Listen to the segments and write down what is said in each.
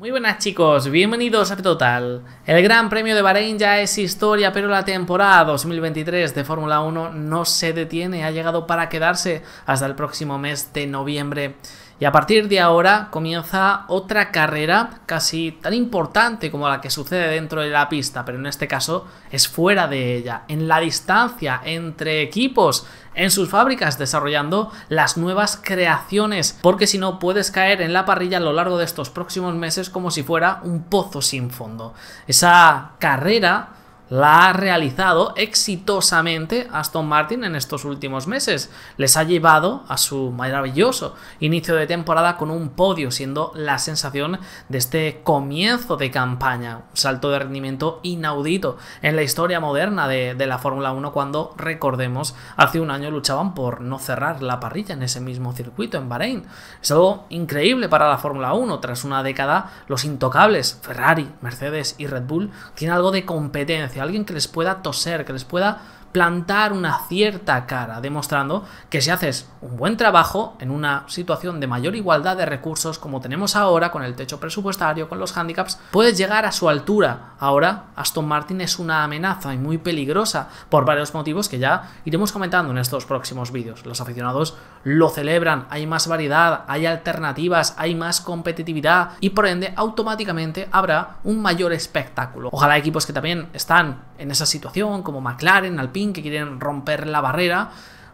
Muy buenas chicos, bienvenidos a Total. El Gran Premio de Bahrein ya es historia, pero la temporada 2023 de Fórmula 1 no se detiene, ha llegado para quedarse hasta el próximo mes de noviembre. Y a partir de ahora comienza otra carrera casi tan importante como la que sucede dentro de la pista, pero en este caso es fuera de ella, en la distancia entre equipos, en sus fábricas desarrollando las nuevas creaciones, porque si no puedes caer en la parrilla a lo largo de estos próximos meses como si fuera un pozo sin fondo. Esa carrera la ha realizado exitosamente Aston Martin en estos últimos meses. Les ha llevado a su maravilloso inicio de temporada con un podio, siendo la sensación de este comienzo de campaña. Un salto de rendimiento inaudito en la historia moderna de, de la Fórmula 1 cuando, recordemos, hace un año luchaban por no cerrar la parrilla en ese mismo circuito, en Bahrein. Es algo increíble para la Fórmula 1. Tras una década, los intocables Ferrari, Mercedes y Red Bull tienen algo de competencia alguien que les pueda toser, que les pueda plantar una cierta cara, demostrando que si haces un buen trabajo en una situación de mayor igualdad de recursos como tenemos ahora con el techo presupuestario, con los handicaps puedes llegar a su altura. Ahora Aston Martin es una amenaza y muy peligrosa por varios motivos que ya iremos comentando en estos próximos vídeos. Los aficionados lo celebran, hay más variedad, hay alternativas, hay más competitividad y por ende automáticamente habrá un mayor espectáculo. Ojalá equipos que también están en esa situación, como McLaren, Alpine, que quieren romper la barrera,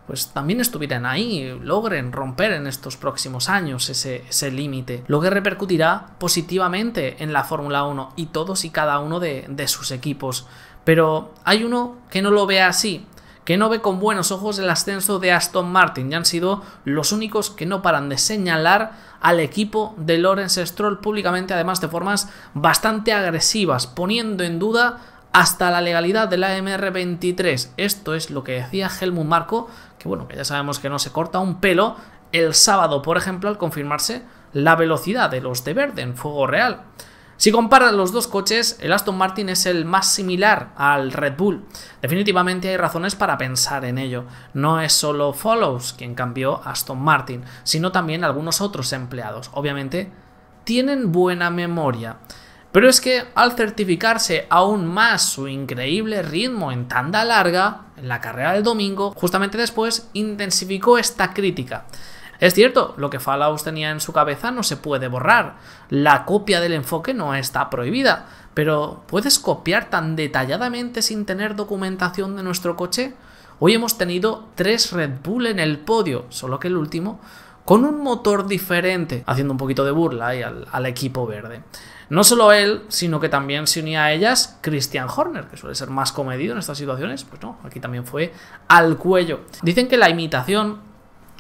pues también estuvieran ahí, logren romper en estos próximos años ese, límite, lo que repercutirá positivamente en la Fórmula 1 y todos y cada uno de, sus equipos. Pero hay uno que no lo ve así, que no ve con buenos ojos el ascenso de Aston Martin, ya han sido los únicos que no paran de señalar al equipo de Lawrence Stroll públicamente, además de formas bastante agresivas, poniendo en duda hasta la legalidad de la MR23. Esto es lo que decía Helmut Marco, que bueno, que ya sabemos que no se corta un pelo el sábado, por ejemplo, al confirmarse la velocidad de los de verde en fuego real. Si comparas los dos coches, el Aston Martin es el más similar al Red Bull. Definitivamente hay razones para pensar en ello. No es solo Follows quien cambió a Aston Martin, sino también algunos otros empleados. Obviamente, tienen buena memoria. Pero es que al certificarse aún más su increíble ritmo en tanda larga, en la carrera del domingo, justamente después intensificó esta crítica. Es cierto, lo que Falaus tenía en su cabeza no se puede borrar. La copia del enfoque no está prohibida, pero ¿puedes copiar tan detalladamente sin tener documentación de nuestro coche? Hoy hemos tenido tres Red Bull en el podio, solo que el último con un motor diferente, haciendo un poquito de burla ahí al, al equipo verde. No solo él, sino que también se unía a ellas Christian Horner, que suele ser más comedido en estas situaciones, pues no, aquí también fue al cuello. Dicen que la imitación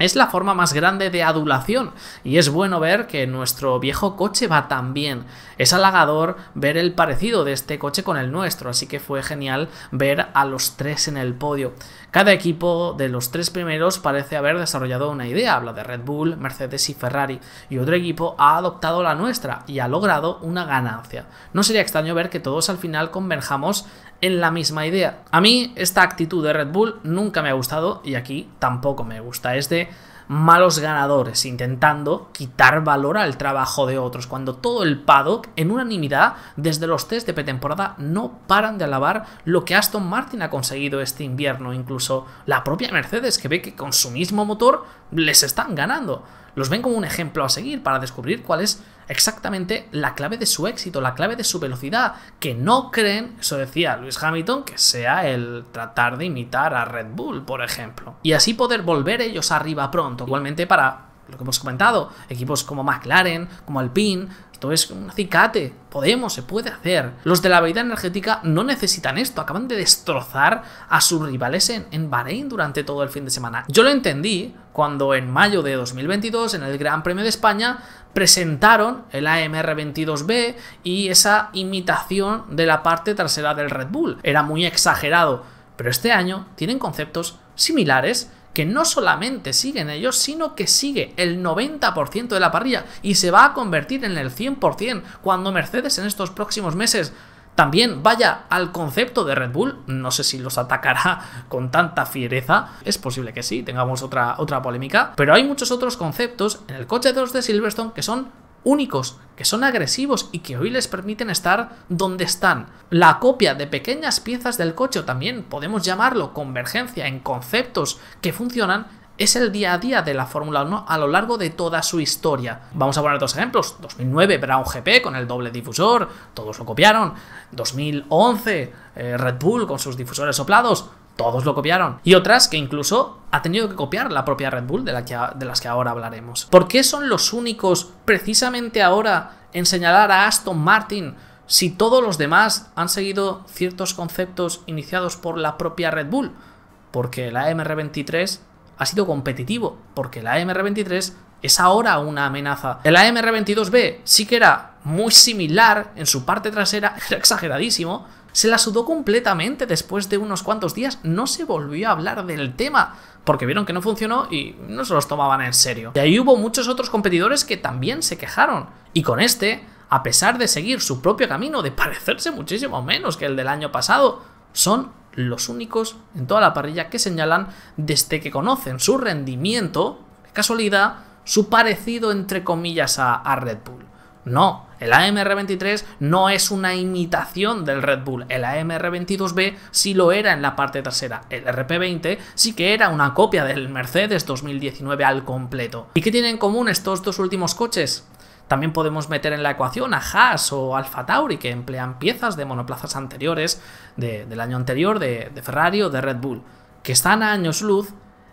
es la forma más grande de adulación y es bueno ver que nuestro viejo coche va tan bien. Es halagador ver el parecido de este coche con el nuestro, así que fue genial ver a los tres en el podio. Cada equipo de los tres primeros parece haber desarrollado una idea, habla de Red Bull, Mercedes y Ferrari, y otro equipo ha adoptado la nuestra y ha logrado una ganancia. No sería extraño ver que todos al final converjamos en la misma idea. A mí esta actitud de Red Bull nunca me ha gustado y aquí tampoco me gusta. este malos ganadores, intentando quitar valor al trabajo de otros, cuando todo el paddock, en unanimidad, desde los test de pretemporada, no paran de alabar lo que Aston Martin ha conseguido este invierno, incluso la propia Mercedes, que ve que con su mismo motor les están ganando los ven como un ejemplo a seguir para descubrir cuál es exactamente la clave de su éxito, la clave de su velocidad, que no creen, eso decía Luis Hamilton, que sea el tratar de imitar a Red Bull, por ejemplo. Y así poder volver ellos arriba pronto, igualmente para lo que hemos comentado, equipos como McLaren, como Alpine, esto es un acicate, podemos, se puede hacer. Los de la bebida energética no necesitan esto, acaban de destrozar a sus rivales en, en Bahrein durante todo el fin de semana. Yo lo entendí cuando en mayo de 2022, en el Gran Premio de España, presentaron el AMR22B y esa imitación de la parte trasera del Red Bull. Era muy exagerado, pero este año tienen conceptos similares que no solamente siguen ellos, sino que sigue el 90% de la parrilla y se va a convertir en el 100% cuando Mercedes en estos próximos meses también vaya al concepto de Red Bull, no sé si los atacará con tanta fiereza, es posible que sí, tengamos otra, otra polémica, pero hay muchos otros conceptos en el coche los de Silverstone que son únicos, que son agresivos y que hoy les permiten estar donde están. La copia de pequeñas piezas del coche, o también podemos llamarlo convergencia en conceptos que funcionan, es el día a día de la Fórmula 1 a lo largo de toda su historia. Vamos a poner dos ejemplos. 2009, Brown GP con el doble difusor, todos lo copiaron. 2011, eh, Red Bull con sus difusores soplados, todos lo copiaron. Y otras que incluso ha tenido que copiar la propia Red Bull, de, de las que ahora hablaremos. ¿Por qué son los únicos precisamente ahora en señalar a Aston Martin si todos los demás han seguido ciertos conceptos iniciados por la propia Red Bull? Porque la MR23 ha sido competitivo, porque la MR23 es ahora una amenaza. El amr 22 b sí que era muy similar en su parte trasera, era exageradísimo, se la sudó completamente después de unos cuantos días, no se volvió a hablar del tema, porque vieron que no funcionó y no se los tomaban en serio. Y ahí hubo muchos otros competidores que también se quejaron, y con este, a pesar de seguir su propio camino, de parecerse muchísimo menos que el del año pasado, son los únicos en toda la parrilla que señalan desde que conocen su rendimiento, casualidad, su parecido entre comillas a, a Red Bull. No, el AMR23 no es una imitación del Red Bull. El AMR22B sí lo era en la parte trasera. El RP20 sí que era una copia del Mercedes 2019 al completo. ¿Y qué tienen en común estos dos últimos coches? También podemos meter en la ecuación a Haas o Alfa Tauri, que emplean piezas de monoplazas anteriores, del año anterior, de, Ferrari o de Red Bull, que están a años luz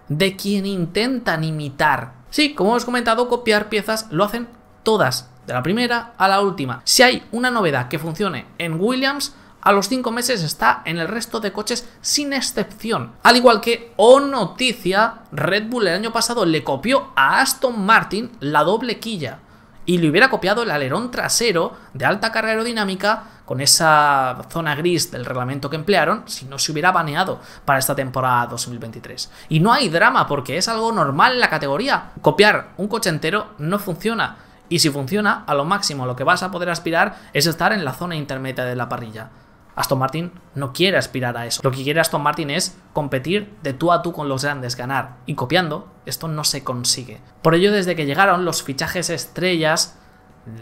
de quien intentan imitar. Sí, como hemos comentado, copiar piezas lo hacen todas, de la primera a la última. Si hay una novedad que funcione en Williams, a los 5 meses está en el resto de coches sin excepción. Al igual que, o oh noticia, Red Bull el año pasado le copió a Aston Martin la doble quilla y le hubiera copiado el alerón trasero de alta carga aerodinámica con esa zona gris del reglamento que emplearon si no se hubiera baneado para esta temporada 2023. Y no hay drama porque es algo normal en la categoría. Copiar un coche entero no funciona y si funciona, a lo máximo lo que vas a poder aspirar es estar en la zona intermedia de la parrilla. Aston Martin no quiere aspirar a eso. Lo que quiere Aston Martin es competir de tú a tú con los grandes, ganar. Y copiando, esto no se consigue. Por ello, desde que llegaron los fichajes estrellas,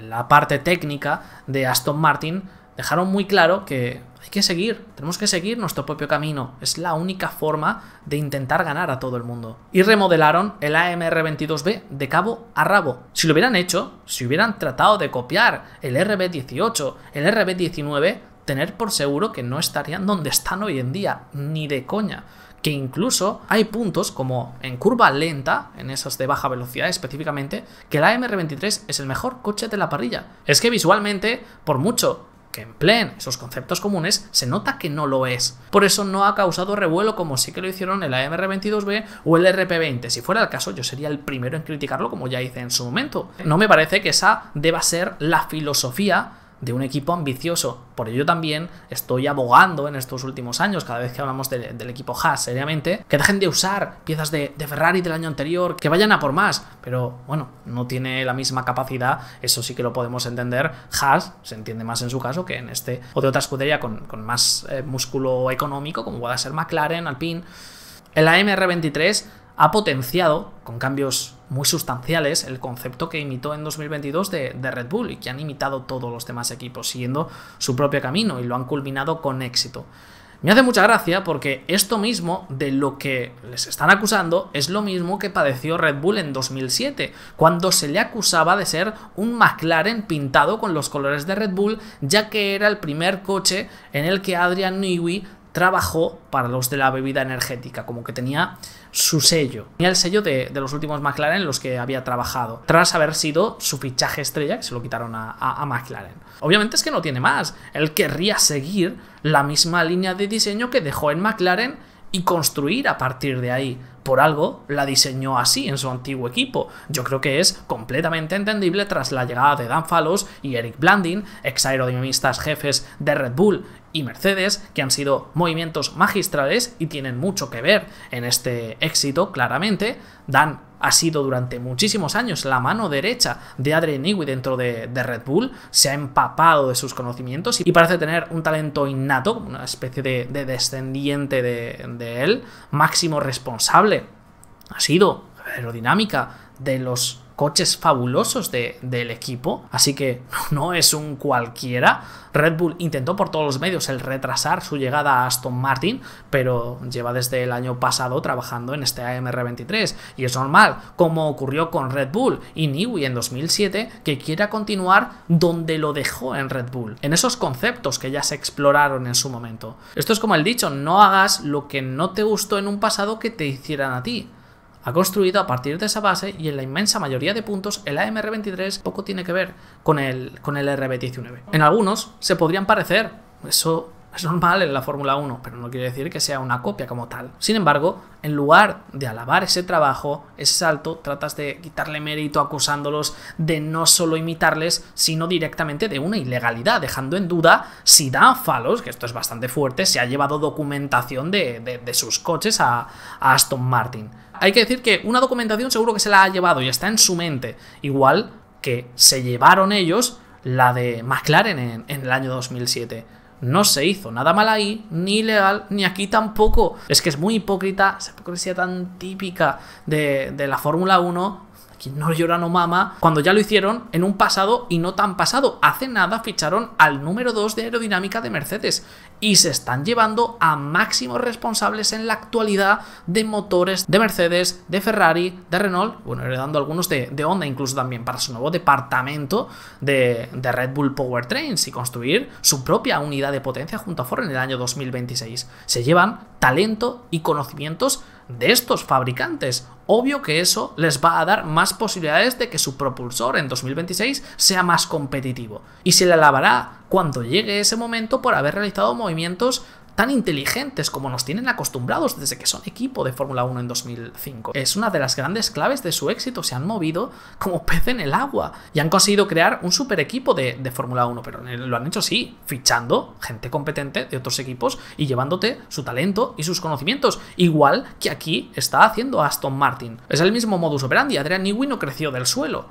la parte técnica de Aston Martin, dejaron muy claro que hay que seguir, tenemos que seguir nuestro propio camino. Es la única forma de intentar ganar a todo el mundo. Y remodelaron el AMR22B de cabo a rabo. Si lo hubieran hecho, si hubieran tratado de copiar el RB18, el RB19, tener por seguro que no estarían donde están hoy en día, ni de coña. Que incluso hay puntos como en curva lenta, en esas de baja velocidad específicamente, que la amr 23 es el mejor coche de la parrilla. Es que visualmente, por mucho que empleen esos conceptos comunes, se nota que no lo es. Por eso no ha causado revuelo como sí que lo hicieron el AMR22B o el RP20. Si fuera el caso, yo sería el primero en criticarlo como ya hice en su momento. No me parece que esa deba ser la filosofía de un equipo ambicioso. Por ello también estoy abogando en estos últimos años, cada vez que hablamos del equipo Haas seriamente, que dejen de usar piezas de, Ferrari del año anterior, que vayan a por más. Pero bueno, no tiene la misma capacidad, eso sí que lo podemos entender. Haas se entiende más en su caso que en este o de otra escudería con, más eh, músculo económico, como pueda ser McLaren, Alpine. En la MR23 ha potenciado, con cambios muy sustanciales, el concepto que imitó en 2022 de, Red Bull y que han imitado todos los demás equipos, siguiendo su propio camino y lo han culminado con éxito. Me hace mucha gracia porque esto mismo de lo que les están acusando es lo mismo que padeció Red Bull en 2007, cuando se le acusaba de ser un McLaren pintado con los colores de Red Bull, ya que era el primer coche en el que Adrian Newey trabajó para los de la bebida energética, como que tenía su sello. Tenía el sello de, los últimos McLaren en los que había trabajado, tras haber sido su fichaje estrella, que se lo quitaron a, McLaren. Obviamente es que no tiene más. Él querría seguir la misma línea de diseño que dejó en McLaren y construir a partir de ahí. Por algo la diseñó así en su antiguo equipo. Yo creo que es completamente entendible tras la llegada de Dan Fallows y Eric Blandin, ex aerodinamistas jefes de Red Bull y Mercedes, que han sido movimientos magistrales y tienen mucho que ver en este éxito, claramente. Dan ha sido durante muchísimos años la mano derecha de Adrian Newey dentro de, de, Red Bull, se ha empapado de sus conocimientos y parece tener un talento innato, una especie de, descendiente de él, máximo responsable. Ha sido aerodinámica de los coches fabulosos del equipo, así que no es un cualquiera. Red Bull intentó por todos los medios el retrasar su llegada a Aston Martin, pero lleva desde el año pasado trabajando en este AMR23 y es normal, como ocurrió con Red Bull y Newey en 2007, que quiera continuar donde lo dejó en Red Bull, en esos conceptos que ya se exploraron en su momento. Esto es como el dicho, no hagas lo que no te gustó en un pasado que te hicieran a ti ha construido a partir de esa base y en la inmensa mayoría de puntos el AMR23 poco tiene que ver con el, con el R29. En algunos se podrían parecer, eso es normal en la Fórmula 1, pero no quiere decir que sea una copia como tal. Sin embargo, en lugar de alabar ese trabajo, ese salto, tratas de quitarle mérito acusándolos de no solo imitarles, sino directamente de una ilegalidad, dejando en duda si Dan Falos, que esto es bastante fuerte, se ha llevado documentación de, sus coches a, Aston Martin. Hay que decir que una documentación seguro que se la ha llevado y está en su mente, igual que se llevaron ellos la de McLaren en, en el año 2007 no se hizo nada mal ahí, ni ilegal, ni aquí tampoco. Es que es muy hipócrita, esa hipocresía tan típica de, la Fórmula 1, Aquí no llora no mama, cuando ya lo hicieron en un pasado y no tan pasado. Hace nada ficharon al número 2 de aerodinámica de Mercedes y se están llevando a máximos responsables en la actualidad de motores de Mercedes, de Ferrari, de Renault, bueno, heredando algunos de, Honda incluso también para su nuevo departamento de, de Red Bull Powertrains y construir su propia unidad de potencia junto a Ford en el año 2026. Se llevan talento y conocimientos de estos fabricantes obvio que eso les va a dar más posibilidades de que su propulsor en 2026 sea más competitivo. Y se le alabará cuando llegue ese momento por haber realizado movimientos tan inteligentes como nos tienen acostumbrados desde que son equipo de Fórmula 1 en 2005. Es una de las grandes claves de su éxito, se han movido como pez en el agua y han conseguido crear un super equipo de, Fórmula 1, pero lo han hecho sí, fichando gente competente de otros equipos y llevándote su talento y sus conocimientos, igual que aquí está haciendo Aston Martin. Es el mismo modus operandi, Adrian Newey no creció del suelo.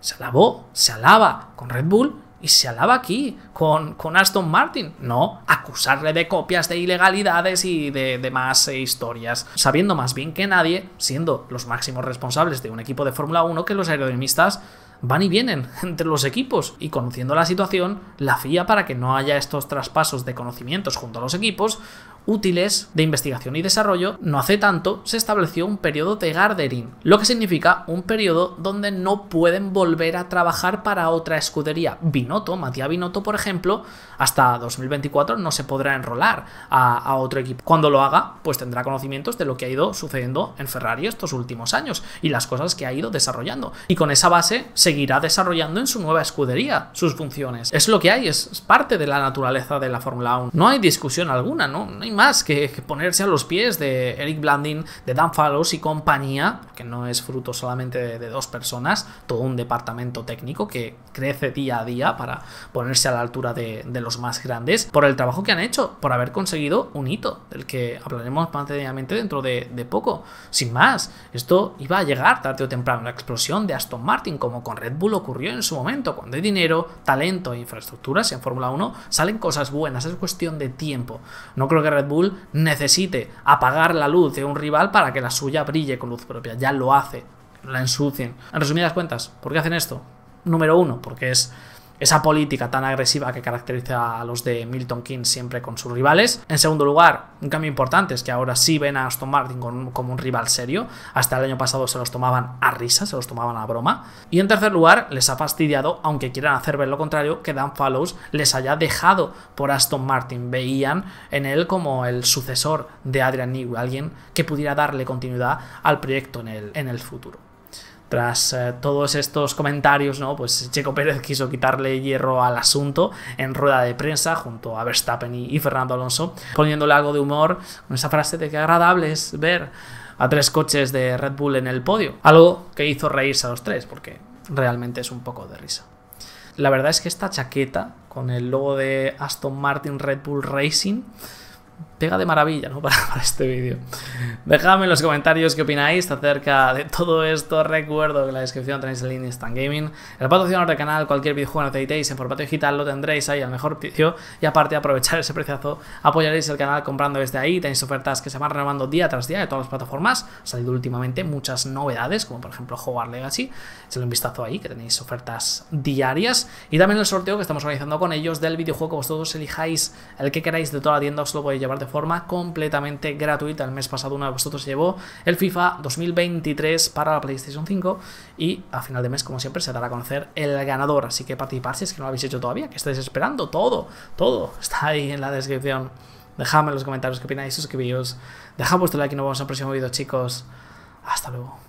Se alabó, se alaba con Red Bull y se alaba aquí con, con Aston Martin. No, acusarle de copias, de ilegalidades y de demás eh, historias, sabiendo más bien que nadie, siendo los máximos responsables de un equipo de Fórmula 1, que los aerodinamistas van y vienen entre los equipos y conociendo la situación, la FIA para que no haya estos traspasos de conocimientos junto a los equipos, útiles de investigación y desarrollo, no hace tanto se estableció un periodo de Garderín, lo que significa un periodo donde no pueden volver a trabajar para otra escudería. Binotto, Matías Binotto, por ejemplo, hasta 2024 no se podrá enrolar a, otro equipo. Cuando lo haga, pues tendrá conocimientos de lo que ha ido sucediendo en Ferrari estos últimos años y las cosas que ha ido desarrollando. Y con esa base seguirá desarrollando en su nueva escudería sus funciones. Es lo que hay, es parte de la naturaleza de la Fórmula 1. No hay discusión alguna, ¿no? No hay más que, ponerse a los pies de Eric Blandin, de Dan Fallows y compañía, que no es fruto solamente de, dos personas, todo un departamento técnico que crece día a día para ponerse a la altura de, los más grandes, por el trabajo que han hecho, por haber conseguido un hito, del que hablaremos más dentro de, poco. Sin más, esto iba a llegar tarde o temprano, la explosión de Aston Martin, como con Red Bull ocurrió en su momento, cuando hay dinero, talento e infraestructuras en Fórmula 1, salen cosas buenas, es cuestión de tiempo. No creo que Red Bull necesite apagar la luz de un rival para que la suya brille con luz propia. Ya lo hace, la ensucien. En resumidas cuentas, ¿por qué hacen esto? Número uno, porque es esa política tan agresiva que caracteriza a los de Milton Keynes siempre con sus rivales. En segundo lugar, un cambio importante es que ahora sí ven a Aston Martin como un rival serio. Hasta el año pasado se los tomaban a risa, se los tomaban a broma. Y en tercer lugar, les ha fastidiado, aunque quieran hacer ver lo contrario, que Dan Fallows les haya dejado por Aston Martin. Veían en él como el sucesor de Adrian Newey, alguien que pudiera darle continuidad al proyecto en el, en el futuro. Tras eh, todos estos comentarios, ¿no? Pues Checo Pérez quiso quitarle hierro al asunto en rueda de prensa junto a Verstappen y, y Fernando Alonso, poniéndole algo de humor con esa frase de que agradable es ver a tres coches de Red Bull en el podio. Algo que hizo reírse a los tres, porque realmente es un poco de risa. La verdad es que esta chaqueta con el logo de Aston Martin Red Bull Racing pega de maravilla ¿no? para, este vídeo. Dejadme en los comentarios qué opináis acerca de todo esto. Recuerdo que en la descripción tenéis el link de Stan Gaming. El patrocinador del canal, cualquier videojuego que necesitéis en formato digital lo tendréis ahí al mejor precio. Y aparte de aprovechar ese preciazo, apoyaréis el canal comprando desde ahí. Tenéis ofertas que se van renovando día tras día de todas las plataformas. Ha salido últimamente muchas novedades, como por ejemplo Hogwarts Legacy. Se un vistazo ahí, que tenéis ofertas diarias. Y también el sorteo que estamos organizando con ellos del videojuego vosotros elijáis el que queráis de toda la tienda. Os lo podéis llevar de forma completamente gratuita. El mes pasado uno de vosotros llevó el FIFA 2023 para la PlayStation 5 y a final de mes, como siempre, se dará a conocer el ganador. Así que participar si es que no lo habéis hecho todavía, que estáis esperando todo, todo está ahí en la descripción. Dejadme en los comentarios qué opináis, suscribíos, dejad vuestro like y nos vemos en el próximo vídeo, chicos. Hasta luego.